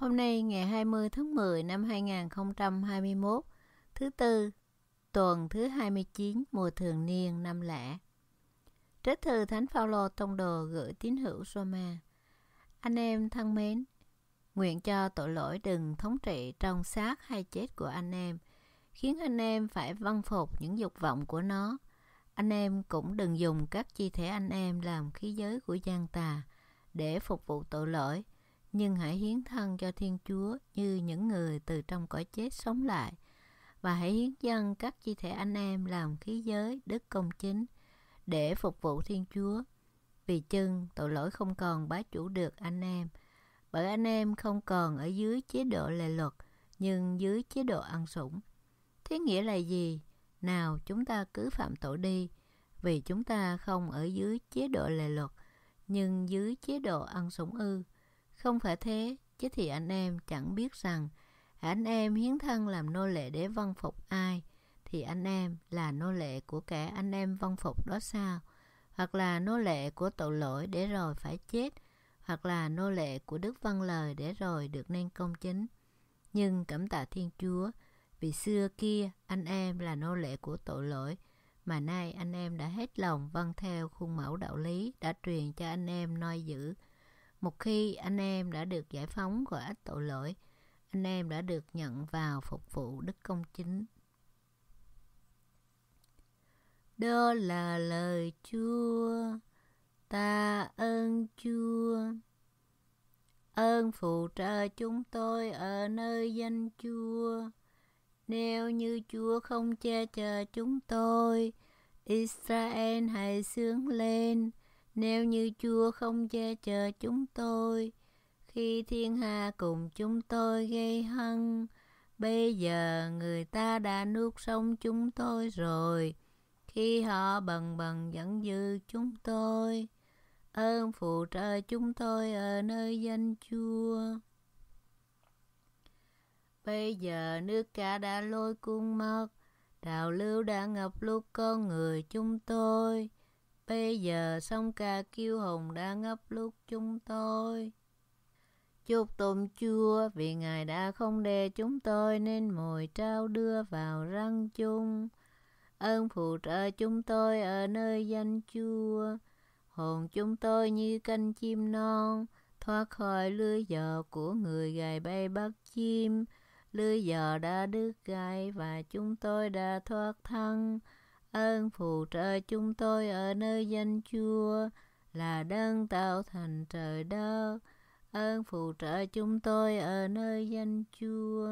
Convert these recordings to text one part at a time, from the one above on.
Hôm nay ngày 20 tháng 10 năm 2021, thứ tư, tuần thứ 29 mùa thường niên năm lẻ. Trích thư Thánh Phaolô tông đồ gửi tín hữu Roma. Anh em thân mến, nguyện cho tội lỗi đừng thống trị trong xác hay chết của anh em, khiến anh em phải văn vâng phục những dục vọng của nó. Anh em cũng đừng dùng các chi thể anh em làm khí giới của gian tà để phục vụ tội lỗi, nhưng hãy hiến thân cho Thiên Chúa như những người từ trong cõi chết sống lại và hãy hiến dân các chi thể anh em làm khí giới đức công chính để phục vụ Thiên Chúa. Vì chân tội lỗi không còn bá chủ được anh em, bởi anh em không còn ở dưới chế độ lệ luật nhưng dưới chế độ ăn sủng. Thế nghĩa là gì? Nào chúng ta cứ phạm tội đi vì chúng ta không ở dưới chế độ lệ luật nhưng dưới chế độ ăn sủng ư không phải thế, chứ thì anh em chẳng biết rằng anh em hiến thân làm nô lệ để văn vâng phục ai, thì anh em là nô lệ của kẻ anh em văn vâng phục đó sao? Hoặc là nô lệ của tội lỗi để rồi phải chết, hoặc là nô lệ của đức văn vâng lời để rồi được nên công chính. Nhưng cảm tạ Thiên Chúa, vì xưa kia anh em là nô lệ của tội lỗi, mà nay anh em đã hết lòng vâng theo khuôn mẫu đạo lý đã truyền cho anh em noi giữ. Một khi anh em đã được giải phóng khỏi ách tội lỗi, anh em đã được nhận vào phục vụ đức công chính. Đó là lời Chúa, ta ơn Chúa. Ơn phù trợ chúng tôi ở nơi danh Chúa. Nếu như Chúa không che chở chúng tôi, Israel hãy sướng lên nếu như Chúa không che chở chúng tôi, khi thiên hà cùng chúng tôi gây hăng, bây giờ người ta đã nuốt sống chúng tôi rồi, khi họ bần bần dẫn dư chúng tôi. Ơn phụ trợ chúng tôi ở nơi danh Chúa. Bây giờ nước cả đã lôi cung mất, đào lưu đã ngập lụt con người chúng tôi Bây giờ sông ca kiêu hùng đã ngấp lúc chúng tôi. Chúc tôm chua vì Ngài đã không để chúng tôi nên mồi trao đưa vào răng chung. Ơn phù trợ chúng tôi ở nơi danh chua. Hồn chúng tôi như canh chim non, thoát khỏi lưới giò của người gài bay bắt chim. Lưới giò đã đứt gai và chúng tôi đã thoát thân ơn phù trợ chúng tôi ở nơi danh chúa là đấng tạo thành trời đất ơn phù trợ chúng tôi ở nơi danh chúa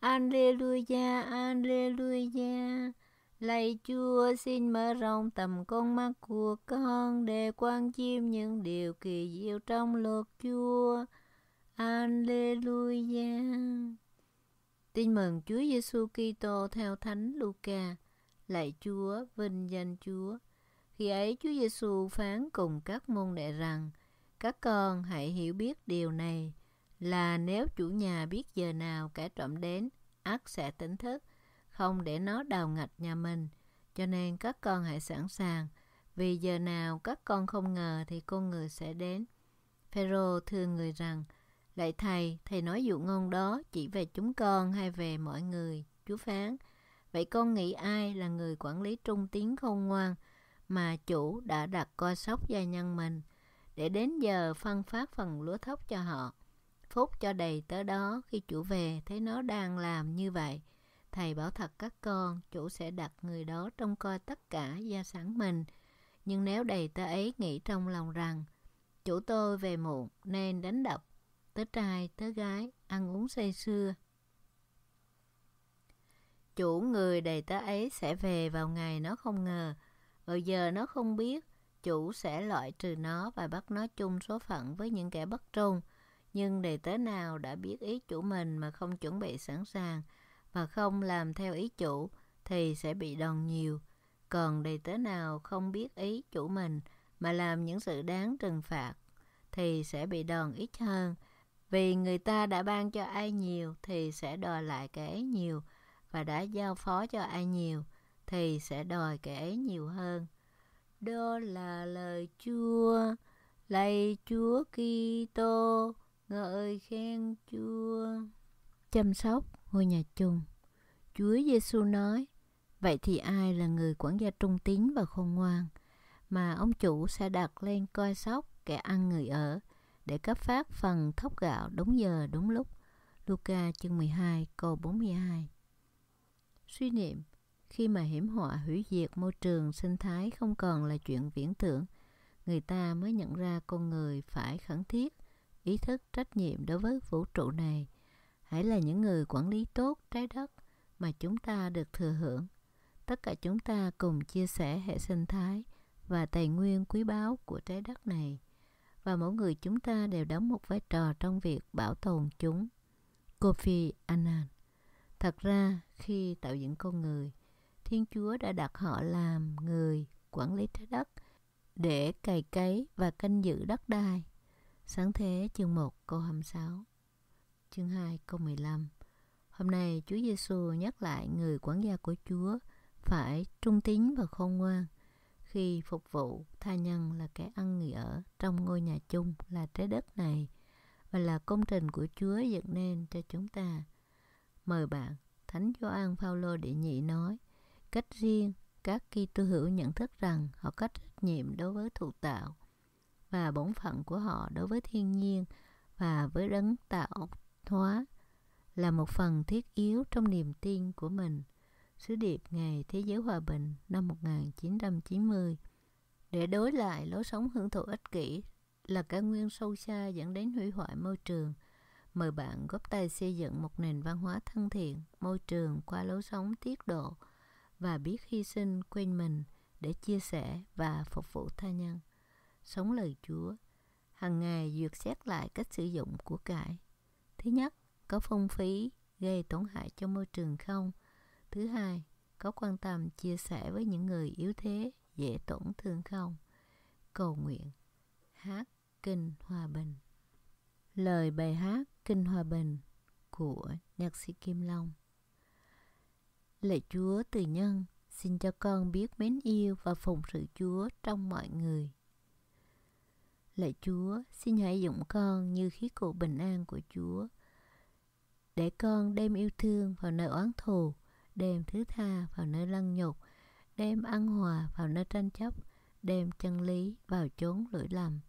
Alleluia, Alleluia. Lạy Chúa, xin mở rộng tầm con mắt của con để quan chiêm những điều kỳ diệu trong luật Chúa. Alleluia. Tin mừng Chúa Giêsu Kitô theo Thánh Luca lạy Chúa, vinh danh Chúa. Khi ấy Chúa Giêsu phán cùng các môn đệ rằng: Các con hãy hiểu biết điều này là nếu chủ nhà biết giờ nào kẻ trộm đến, ác sẽ tỉnh thức, không để nó đào ngạch nhà mình. Cho nên các con hãy sẵn sàng, vì giờ nào các con không ngờ thì con người sẽ đến. Phêrô thưa người rằng: Lạy thầy, thầy nói dụ ngôn đó chỉ về chúng con hay về mọi người? Chúa phán: Vậy con nghĩ ai là người quản lý trung tiến khôn ngoan mà chủ đã đặt coi sóc gia nhân mình để đến giờ phân phát phần lúa thóc cho họ. Phúc cho đầy tới đó khi chủ về thấy nó đang làm như vậy. Thầy bảo thật các con, chủ sẽ đặt người đó trong coi tất cả gia sản mình. Nhưng nếu đầy tớ ấy nghĩ trong lòng rằng chủ tôi về muộn nên đánh đập tớ trai tớ gái ăn uống say sưa chủ người đầy tớ ấy sẽ về vào ngày nó không ngờ bây giờ nó không biết chủ sẽ loại trừ nó và bắt nó chung số phận với những kẻ bất trung nhưng đầy tớ nào đã biết ý chủ mình mà không chuẩn bị sẵn sàng và không làm theo ý chủ thì sẽ bị đòn nhiều còn đầy tớ nào không biết ý chủ mình mà làm những sự đáng trừng phạt thì sẽ bị đòn ít hơn vì người ta đã ban cho ai nhiều thì sẽ đòi lại kẻ ấy nhiều và đã giao phó cho ai nhiều thì sẽ đòi kẻ ấy nhiều hơn. Đó là lời Chúa, lạy Chúa Kitô, ngợi khen Chúa. Chăm sóc ngôi nhà chung. Chúa Giêsu nói: Vậy thì ai là người quản gia trung tín và khôn ngoan mà ông chủ sẽ đặt lên coi sóc kẻ ăn người ở để cấp phát phần thóc gạo đúng giờ đúng lúc. Luca chương 12 câu 42 Suy niệm, khi mà hiểm họa hủy diệt môi trường sinh thái không còn là chuyện viễn tưởng, người ta mới nhận ra con người phải khẩn thiết, ý thức trách nhiệm đối với vũ trụ này. Hãy là những người quản lý tốt trái đất mà chúng ta được thừa hưởng. Tất cả chúng ta cùng chia sẻ hệ sinh thái và tài nguyên quý báu của trái đất này và mỗi người chúng ta đều đóng một vai trò trong việc bảo tồn chúng. Kofi Annan Thật ra, khi tạo dựng con người, Thiên Chúa đã đặt họ làm người quản lý trái đất để cày cấy và canh giữ đất đai. Sáng thế chương 1 câu 26 Chương 2 câu 15 Hôm nay Chúa Giêsu nhắc lại người quản gia của Chúa phải trung tín và khôn ngoan khi phục vụ tha nhân là kẻ ăn nghỉ ở trong ngôi nhà chung là trái đất này và là công trình của Chúa dựng nên cho chúng ta. Mời bạn, Thánh Gioan Phaolô đệ nhị nói, cách riêng các Kitô hữu nhận thức rằng họ có trách nhiệm đối với thụ tạo và bổn phận của họ đối với thiên nhiên và với đấng tạo hóa là một phần thiết yếu trong niềm tin của mình. Sứ điệp Ngày Thế giới Hòa bình năm 1990 Để đối lại lối sống hưởng thụ ích kỷ là cả nguyên sâu xa dẫn đến hủy hoại môi trường – mời bạn góp tay xây dựng một nền văn hóa thân thiện, môi trường qua lối sống tiết độ và biết hy sinh quên mình để chia sẻ và phục vụ tha nhân. Sống lời Chúa, hàng ngày duyệt xét lại cách sử dụng của cải. Thứ nhất, có phong phí gây tổn hại cho môi trường không? Thứ hai, có quan tâm chia sẻ với những người yếu thế, dễ tổn thương không? Cầu nguyện, hát, kinh, hòa bình lời bài hát Kinh Hòa Bình của nhạc sĩ Kim Long. Lạy Chúa từ nhân, xin cho con biết mến yêu và phụng sự Chúa trong mọi người. Lạy Chúa, xin hãy dụng con như khí cụ bình an của Chúa, để con đem yêu thương vào nơi oán thù, đem thứ tha vào nơi lăng nhục, đem ăn hòa vào nơi tranh chấp, đem chân lý vào chốn lỗi lầm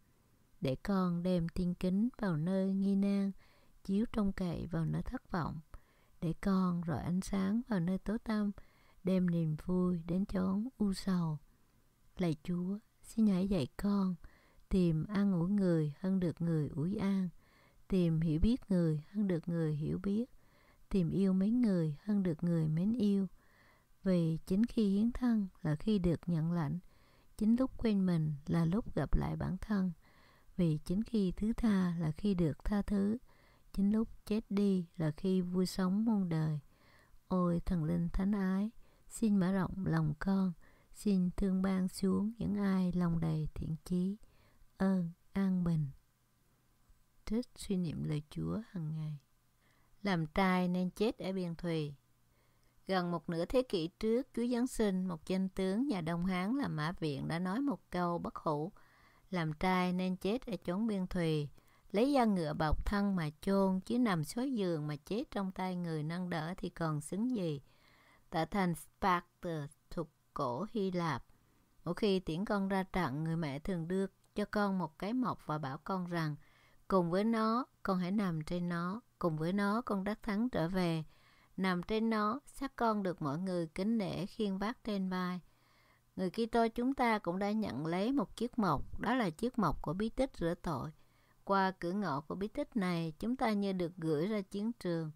để con đem thiên kính vào nơi nghi nan chiếu trông cậy vào nơi thất vọng để con rọi ánh sáng vào nơi tối tăm đem niềm vui đến chốn u sầu lạy chúa xin hãy dạy con tìm an ủi người hơn được người ủi an tìm hiểu biết người hơn được người hiểu biết tìm yêu mến người hơn được người mến yêu vì chính khi hiến thân là khi được nhận lãnh chính lúc quên mình là lúc gặp lại bản thân vì chính khi thứ tha là khi được tha thứ, chính lúc chết đi là khi vui sống muôn đời. Ôi thần linh thánh ái, xin mở rộng lòng con, xin thương ban xuống những ai lòng đầy thiện chí, ơn, an bình. Trích suy niệm lời Chúa hằng ngày. Làm trai nên chết ở biển thùy. Gần một nửa thế kỷ trước, Chúa Giáng sinh, một danh tướng nhà Đông Hán là Mã Viện đã nói một câu bất hủ làm trai nên chết ở chốn biên thùy, lấy da ngựa bọc thân mà chôn chứ nằm xuống giường mà chết trong tay người nâng đỡ thì còn xứng gì. Tại thành Sparta thuộc cổ Hy Lạp, mỗi khi tiễn con ra trận, người mẹ thường đưa cho con một cái mộc và bảo con rằng cùng với nó, con hãy nằm trên nó, cùng với nó con đắc thắng trở về. Nằm trên nó, xác con được mọi người kính nể khiêng vác trên vai. Người Kitô chúng ta cũng đã nhận lấy một chiếc mộc, đó là chiếc mộc của bí tích rửa tội. Qua cửa ngõ của bí tích này, chúng ta như được gửi ra chiến trường.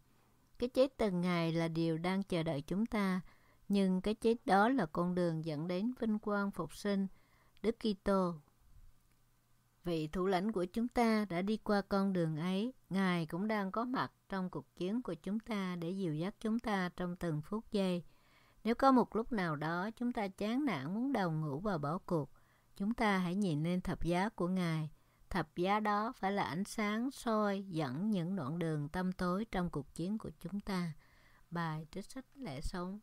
Cái chết từng ngày là điều đang chờ đợi chúng ta, nhưng cái chết đó là con đường dẫn đến vinh quang phục sinh, Đức Kitô. Vị thủ lãnh của chúng ta đã đi qua con đường ấy, Ngài cũng đang có mặt trong cuộc chiến của chúng ta để dìu dắt chúng ta trong từng phút giây. Nếu có một lúc nào đó chúng ta chán nản muốn đầu ngủ và bỏ cuộc, chúng ta hãy nhìn lên thập giá của Ngài. Thập giá đó phải là ánh sáng soi dẫn những đoạn đường tâm tối trong cuộc chiến của chúng ta. Bài trích sách lẽ sống